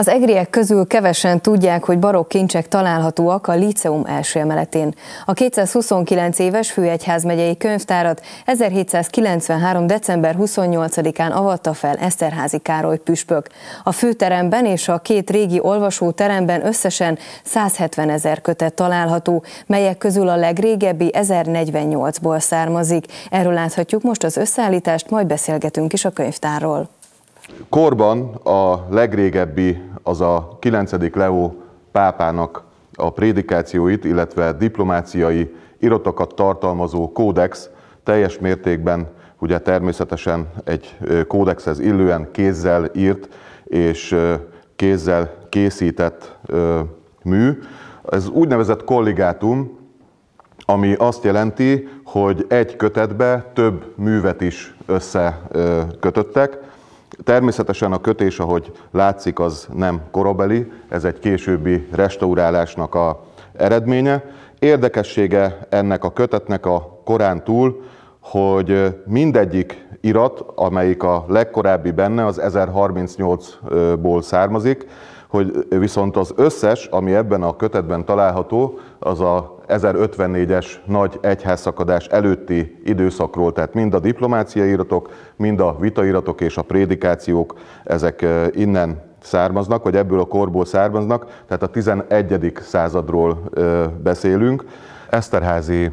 Az egriek közül kevesen tudják, hogy barokk kincsek találhatóak a Liceum első emeletén. A 229 éves Főegyházmegyei könyvtárat 1793. december 28-án avatta fel Eszterházi Károly püspök. A főteremben és a két régi olvasóteremben összesen 170 ezer kötet található, melyek közül a legrégebbi 1048-ból származik. Erről láthatjuk most az összeállítást, majd beszélgetünk is a könyvtárról. Korban a legrégebbi az a 9. Leó pápának a prédikációit, illetve diplomáciai iratokat tartalmazó kódex teljes mértékben, ugye természetesen egy kódexhez illően kézzel írt és kézzel készített mű. Ez úgynevezett kolligátum, ami azt jelenti, hogy egy kötetbe több művet is összekötöttek. Természetesen a kötés, ahogy látszik, az nem korabeli, ez egy későbbi restaurálásnak a eredménye. Érdekessége ennek a kötetnek a korán túl, hogy mindegyik irat, amelyik a legkorábbi benne, az 1038-ból származik, hogy viszont az összes, ami ebben a kötetben található, az a 1054-es nagy egyházszakadás előtti időszakról, tehát mind a diplomáciai iratok, mind a vitairatok és a prédikációk, ezek innen származnak, vagy ebből a korból származnak, tehát a 11. századról beszélünk. Eszterházi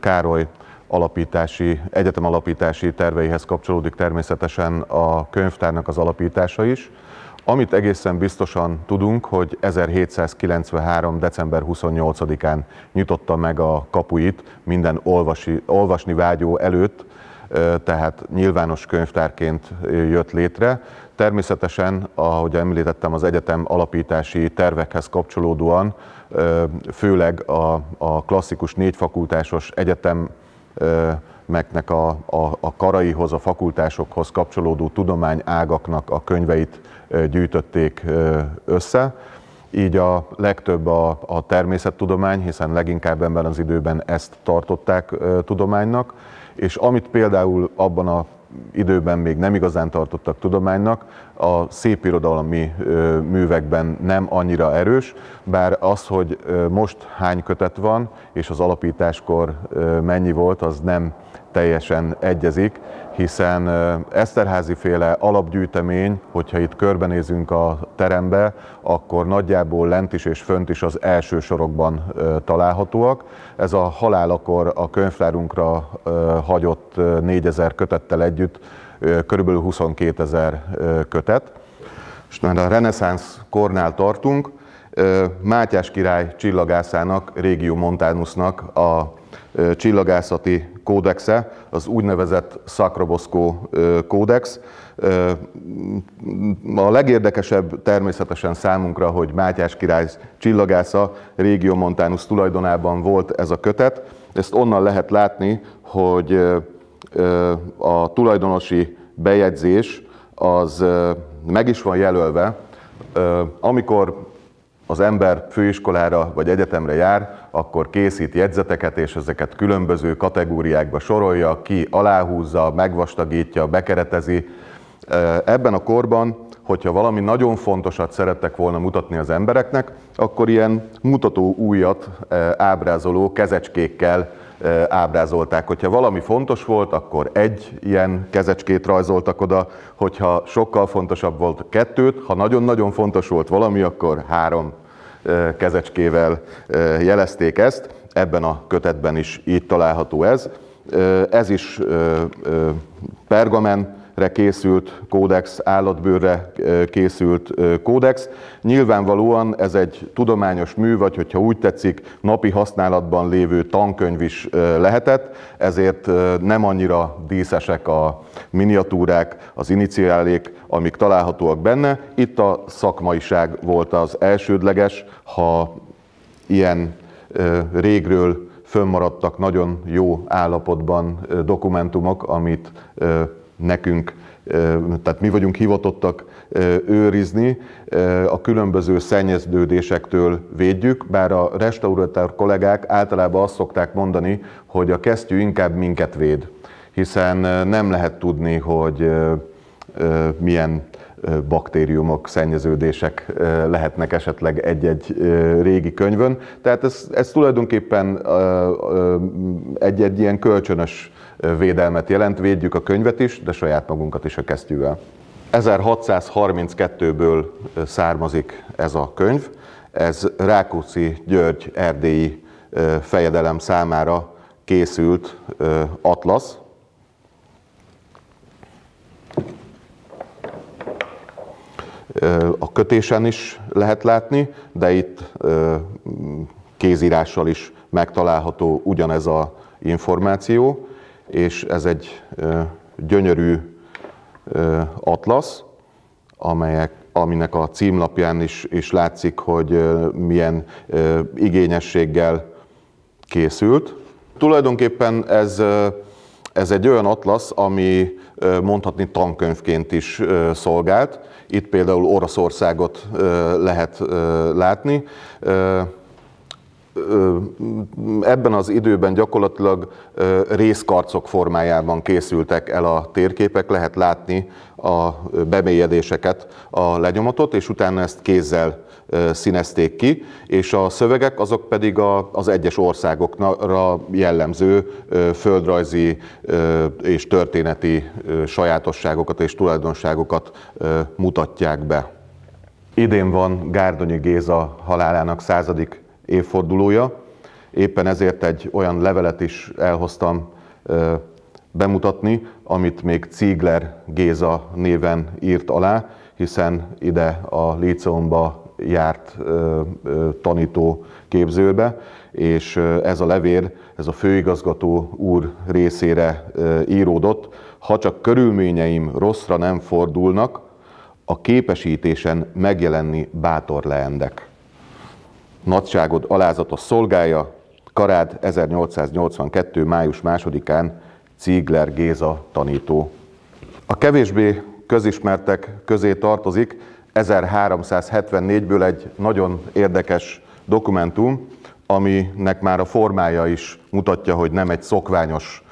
Károly alapítási, egyetem alapítási terveihez kapcsolódik természetesen a könyvtárnak az alapítása is. Amit egészen biztosan tudunk, hogy 1793. december 28-án nyitotta meg a kapuit minden olvasi, olvasni vágyó előtt, tehát nyilvános könyvtárként jött létre. Természetesen, ahogy említettem, az egyetem alapítási tervekhez kapcsolódóan, főleg a, a klasszikus négyfakultásos egyetem meknek a, a, a karaihoz, a fakultásokhoz kapcsolódó tudományágaknak a könyveit gyűjtötték össze. Így a legtöbb a, a természettudomány, hiszen leginkább ebben az időben ezt tartották tudománynak, és amit például abban a időben még nem igazán tartottak tudománynak, a szép irodalmi művekben nem annyira erős, bár az, hogy most hány kötet van, és az alapításkor mennyi volt, az nem teljesen egyezik, hiszen Eszterházi féle alapgyűjtemény, hogyha itt körbenézünk a terembe, akkor nagyjából lent is és fönt is az első sorokban találhatóak. Ez a halálakor a könyvtárunkra hagyott 4000 kötettel együtt körülbelül 22 ezer kötet. És már a reneszánsz kornál tartunk, Mátyás király csillagászának, Régió Montánusnak a csillagászati kódexe, az úgynevezett szakroboszkó kódex. A legérdekesebb természetesen számunkra, hogy Mátyás király csillagásza Régio Montanus tulajdonában volt ez a kötet. Ezt onnan lehet látni, hogy a tulajdonosi bejegyzés az meg is van jelölve. Amikor az ember főiskolára vagy egyetemre jár, akkor készít jegyzeteket, és ezeket különböző kategóriákba sorolja, ki aláhúzza, megvastagítja, bekeretezi. Ebben a korban, hogyha valami nagyon fontosat szerettek volna mutatni az embereknek, akkor ilyen mutató újat ábrázoló kezecskékkel ábrázolták. Hogyha valami fontos volt, akkor egy ilyen kezecskét rajzoltak oda, hogyha sokkal fontosabb volt kettőt, ha nagyon-nagyon fontos volt valami, akkor három kezecskével jelezték ezt. Ebben a kötetben is így található ez. Ez is pergamen készült kódex, állatbőrre készült kódex. Nyilvánvalóan ez egy tudományos mű, vagy hogyha úgy tetszik, napi használatban lévő tankönyv is lehetett, ezért nem annyira díszesek a miniatúrák, az iniciálék, amik találhatóak benne. Itt a szakmaiság volt az elsődleges, ha ilyen régről fönnmaradtak nagyon jó állapotban dokumentumok, amit nekünk, tehát mi vagyunk hivatottak őrizni, a különböző szennyeződésektől védjük, bár a restaurátor kollégák általában azt szokták mondani, hogy a kesztyű inkább minket véd, hiszen nem lehet tudni, hogy milyen baktériumok, szennyeződések lehetnek esetleg egy-egy régi könyvön. Tehát ez, ez tulajdonképpen egy-egy ilyen kölcsönös védelmet jelent, védjük a könyvet is, de saját magunkat is a kesztyűvel. 1632-ből származik ez a könyv, ez Rákóczi György erdélyi fejedelem számára készült atlasz, a kötésen is lehet látni, de itt kézírással is megtalálható ugyanez a információ és ez egy gyönyörű atlasz, amelyek, aminek a címlapján is, is látszik, hogy milyen igényességgel készült. Tulajdonképpen ez, ez egy olyan atlasz, ami mondhatni tankönyvként is szolgált. Itt például Oroszországot lehet látni ebben az időben gyakorlatilag részkarcok formájában készültek el a térképek, lehet látni a bemélyedéseket, a lenyomatot, és utána ezt kézzel színezték ki, és a szövegek azok pedig az egyes országokra jellemző földrajzi és történeti sajátosságokat és tulajdonságokat mutatják be. Idén van Gárdonyi Géza halálának századik évfordulója. Éppen ezért egy olyan levelet is elhoztam bemutatni, amit még Ziegler Géza néven írt alá, hiszen ide a liceumba járt tanító képzőbe, és ez a levél, ez a főigazgató úr részére íródott. Ha csak körülményeim rosszra nem fordulnak, a képesítésen megjelenni bátor leendek nagyságod alázatos szolgája, Karád 1882. május 2-án Ziegler Géza tanító. A kevésbé közismertek közé tartozik 1374-ből egy nagyon érdekes dokumentum, aminek már a formája is mutatja, hogy nem egy szokványos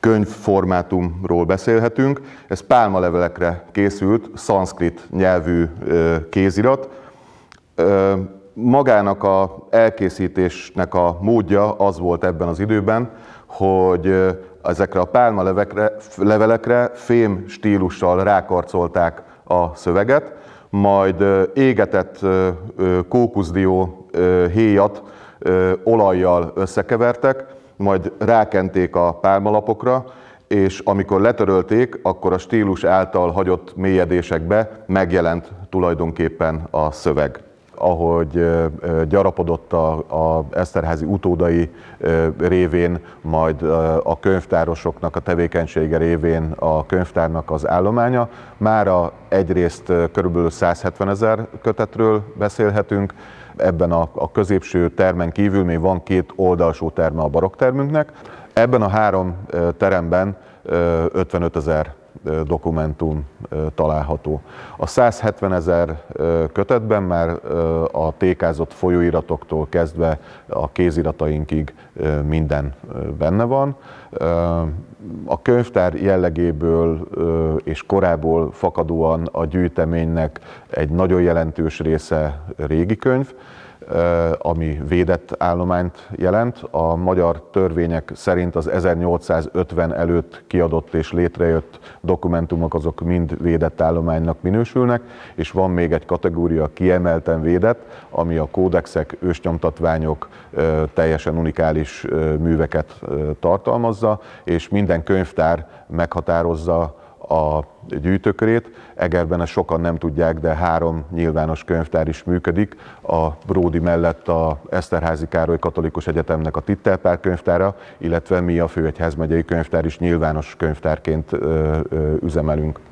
könyvformátumról beszélhetünk. Ez pálmalevelekre készült, szanszkrit nyelvű kézirat magának a elkészítésnek a módja az volt ebben az időben, hogy ezekre a pálma levekre, levelekre fém stílussal rákarcolták a szöveget, majd égetett kókuszdió héjat olajjal összekevertek, majd rákenték a pálmalapokra, és amikor letörölték, akkor a stílus által hagyott mélyedésekbe megjelent tulajdonképpen a szöveg ahogy gyarapodott a, a Eszterházi utódai révén, majd a könyvtárosoknak a tevékenysége révén a könyvtárnak az állománya. Mára egyrészt körülbelül 170 ezer kötetről beszélhetünk, ebben a, a középső termen kívül még van két oldalsó terme a baroktermünknek. Ebben a három teremben 55 ezer dokumentum található. A 170 ezer kötetben már a tékázott folyóiratoktól kezdve a kéziratainkig minden benne van. A könyvtár jellegéből és korából fakadóan a gyűjteménynek egy nagyon jelentős része régi könyv, ami védett állományt jelent. A magyar törvények szerint az 1850 előtt kiadott és létrejött dokumentumok azok mind védett állománynak minősülnek, és van még egy kategória kiemelten védett, ami a kódexek, ősnyomtatványok teljesen unikális műveket tartalmazza, és minden könyvtár meghatározza a gyűjtőkörét. Egerben ezt sokan nem tudják, de három nyilvános könyvtár is működik. A Bródi mellett a Eszterházi Károly Katolikus Egyetemnek a Tittelpár könyvtára, illetve mi a Főegyházmegyei Könyvtár is nyilvános könyvtárként üzemelünk.